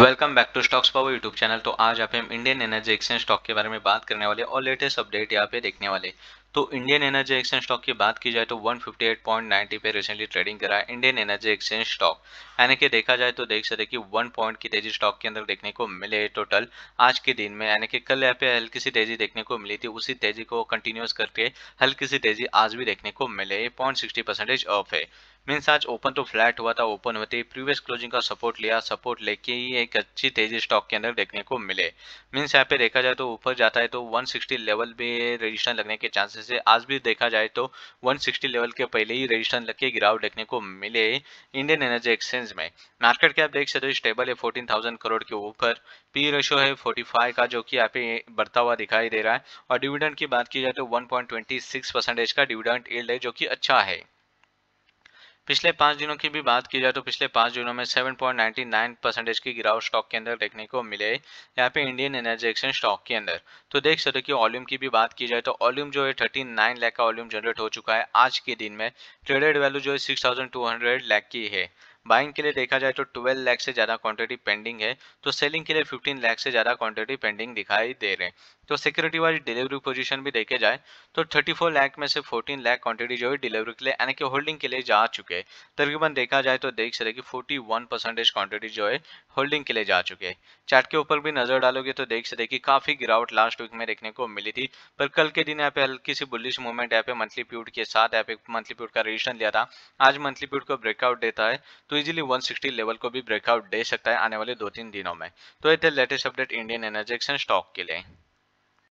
welcome back to stocks power YouTube channel तो आज आप हम इंडियन एनर्जी एक्सचेंज स्टॉक के बारे में बात करने वाले और लेटेस्ट अपडेट यहाँ पे देखने वाले तो इंडियन एनर्जी एक्सचेंज स्टॉक की बात की जाए तो 158.90 पे रिसेंटली ट्रेडिंग करा है इंडियन एनर्जी एक्सचेंज स्टॉक यानी कि देखा जाए तो देख सकते कि वन पॉइंट की तेजी स्टॉक के अंदर देखने को मिले टोटल आज के दिन में यानी कि कल यहाँ पे हल्की सी तेजी देखने को मिली थी उसी तेजी को कंटिन्यूस करके हल्की सी तेजी आज भी देखने को मिले पॉइंट सिक्सटी परसेंटेज ऑफ है मीन्स आज ओपन तो फ्लैट हुआ था ओपन होते ही प्रीवियस क्लोजिंग का सपोर्ट लिया सपोर्ट लेके ही एक अच्छी तेजी स्टॉक के अंदर देखने को मिले मीन्स यहाँ पे देखा जाए तो ऊपर जाता है तो 160 लेवल पे रजिस्टर लगने के चांसेस है आज भी देखा जाए तो 160 लेवल के पहले ही रजिस्टर लग के गिरावट देखने को मिले इंडियन एनर्जी एक्सचेंज में मार्केट कैप देख सकते हो स्टेबल है फोर्टीन करोड़ के ऊपर पी रेशो है फोर्टी का जो कि यहाँ पे बढ़ता हुआ दिखाई दे रहा है और डिविडेंड की बात की जाए तो वन परसेंटेज का डिविडेंट एल्ड है जो कि अच्छा है पिछले पांच दिनों की भी बात की जाए तो पिछले पांच दिनों में 7.99 परसेंटेज की गिरावट स्टॉक के अंदर देखने को मिले यहाँ पे इंडियन एनर्जी एक्सचेंज स्टॉक के अंदर तो देख सकते हो कि वॉल्यूम की भी बात की जाए तो वॉल्यूम जो है 39 लाख का वॉल्यूम जनरेट हो चुका है आज के दिन में ट्रेडेड वैल्यू जो है हंड्रेड लाख की है बाइंग के लिए देखा जाए तो 12 लाख से ज़्यादा क्वांटिटी पेंडिंग है तो सेलिंग के लिए 15 लाख से ज़्यादा क्वांटिटी पेंडिंग दिखाई दे रहे हैं तो सिक्योरिटी वाइज डिलीवरी पोजीशन भी देखे जाए तो 34 लाख में से 14 लाख क्वांटिटी जो है डिलीवरी के लिए यानी कि होल्डिंग के लिए जा चुके हैं तकरीबन देखा जाए तो देख सकते कि 41 परसेंटेज क्वांटिटी जो है होल्डिंग के लिए जा चुके हैं चार्ट के ऊपर भी नजर डालोगे तो देख सकते कि काफी गिरावट लास्ट वीक में देखने को मिली थी पर कल के दिन यहाँ पे हल्की सी बुलिश मूवमेंट यहाँ पे मंथली प्यूट के साथ यहाँ पे मंथली प्यूट का रिजिशन लिया था आज मंथली प्यूट को ब्रेकआउट देता है तो इजिली वन लेवल को भी ब्रेकआउट दे सकता है आने वाले दो तीन दिनों में तो ये थे latest update Indian energy stock के लिए